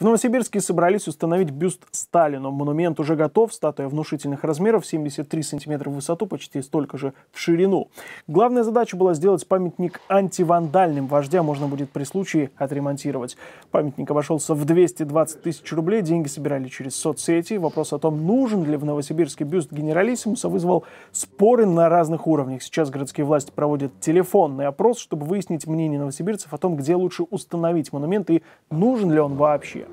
В Новосибирске собрались установить бюст Сталину. Монумент уже готов, статуя внушительных размеров, 73 сантиметра в высоту, почти столько же в ширину. Главная задача была сделать памятник антивандальным. Вождя можно будет при случае отремонтировать. Памятник обошелся в 220 тысяч рублей, деньги собирали через соцсети. Вопрос о том, нужен ли в Новосибирске бюст генералиссимуса, вызвал споры на разных уровнях. Сейчас городские власти проводят телефонный опрос, чтобы выяснить мнение новосибирцев о том, где лучше установить монумент и нужен ли он вообще.